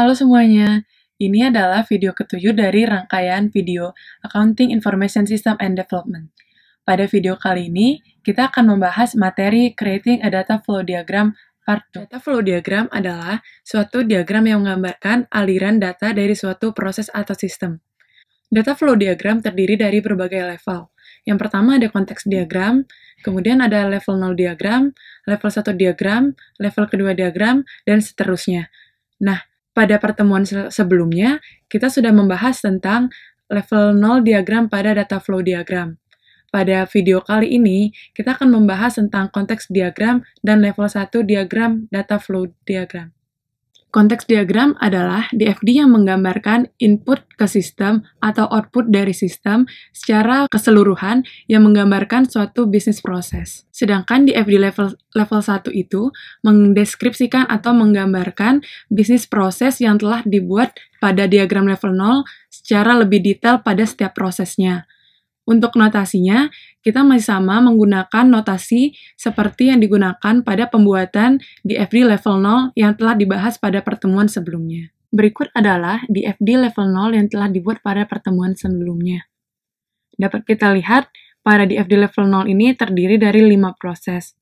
Halo semuanya, ini adalah video ketujuh dari rangkaian video Accounting Information System and Development. Pada video kali ini, kita akan membahas materi Creating a Data Flow Diagram Part 2. Data Flow Diagram adalah suatu diagram yang menggambarkan aliran data dari suatu proses atau sistem. Data flow diagram terdiri dari berbagai level. Yang pertama ada konteks diagram, kemudian ada level 0 diagram, level 1 diagram, level kedua diagram, dan seterusnya. Nah, pada pertemuan sebelumnya, kita sudah membahas tentang level 0 diagram pada data flow diagram. Pada video kali ini, kita akan membahas tentang konteks diagram dan level 1 diagram data flow diagram. Konteks diagram adalah DFD yang menggambarkan input ke sistem atau output dari sistem secara keseluruhan yang menggambarkan suatu bisnis proses. Sedangkan DFD level level 1 itu mendeskripsikan atau menggambarkan bisnis proses yang telah dibuat pada diagram level 0 secara lebih detail pada setiap prosesnya. Untuk notasinya, kita masih sama menggunakan notasi seperti yang digunakan pada pembuatan DFD level 0 yang telah dibahas pada pertemuan sebelumnya. Berikut adalah DFD level 0 yang telah dibuat pada pertemuan sebelumnya. Dapat kita lihat, pada DFD level 0 ini terdiri dari 5 proses.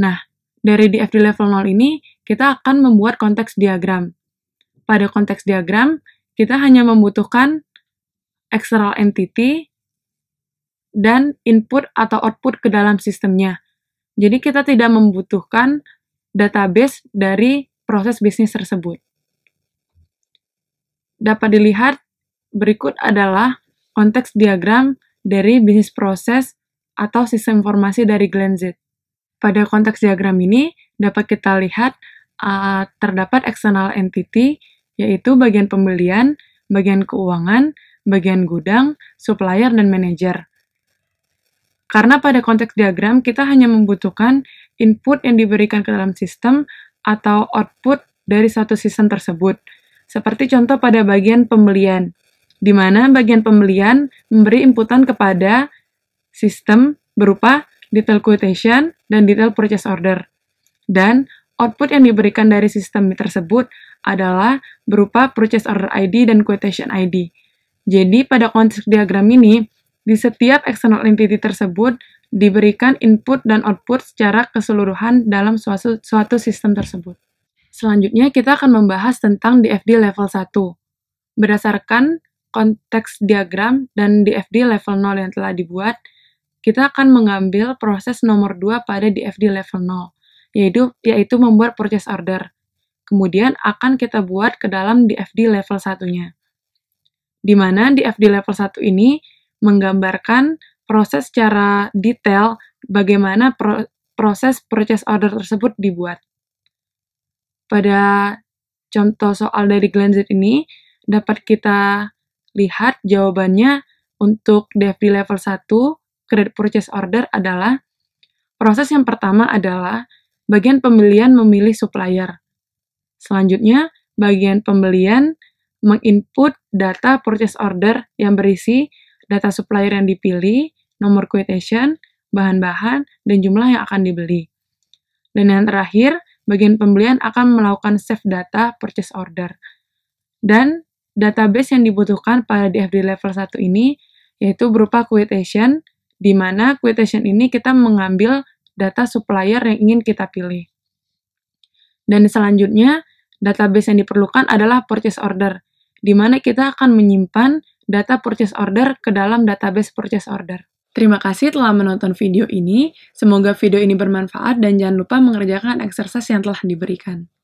Nah, dari DFD level 0 ini, kita akan membuat konteks diagram. Pada konteks diagram, kita hanya membutuhkan external entity, dan input atau output ke dalam sistemnya. Jadi kita tidak membutuhkan database dari proses bisnis tersebut. Dapat dilihat berikut adalah konteks diagram dari bisnis proses atau sistem informasi dari Glenzit. Pada konteks diagram ini dapat kita lihat uh, terdapat external entity yaitu bagian pembelian, bagian keuangan, bagian gudang, supplier dan manajer. Karena pada konteks diagram, kita hanya membutuhkan input yang diberikan ke dalam sistem atau output dari satu sistem tersebut. Seperti contoh pada bagian pembelian, di mana bagian pembelian memberi inputan kepada sistem berupa detail quotation dan detail purchase order. Dan output yang diberikan dari sistem tersebut adalah berupa purchase order ID dan quotation ID. Jadi pada konteks diagram ini, di setiap external entity tersebut diberikan input dan output secara keseluruhan dalam suatu, suatu sistem tersebut. Selanjutnya kita akan membahas tentang DFD level 1. Berdasarkan konteks diagram dan DFD level 0 yang telah dibuat, kita akan mengambil proses nomor 2 pada DFD level 0, yaitu, yaitu membuat purchase order. Kemudian akan kita buat ke dalam DFD level 1-nya. Di mana DFD level 1 ini menggambarkan proses secara detail bagaimana pro proses purchase order tersebut dibuat. Pada contoh soal dari Glenzit ini, dapat kita lihat jawabannya untuk DFD level 1, credit purchase order adalah proses yang pertama adalah bagian pembelian memilih supplier. Selanjutnya, bagian pembelian menginput data purchase order yang berisi data supplier yang dipilih, nomor quotation, bahan-bahan, dan jumlah yang akan dibeli. Dan yang terakhir, bagian pembelian akan melakukan save data purchase order. Dan database yang dibutuhkan pada DFD level 1 ini yaitu berupa quotation, di mana quotation ini kita mengambil data supplier yang ingin kita pilih. Dan selanjutnya, database yang diperlukan adalah purchase order, di mana kita akan menyimpan data purchase order ke dalam database purchase order. Terima kasih telah menonton video ini. Semoga video ini bermanfaat dan jangan lupa mengerjakan exercise yang telah diberikan.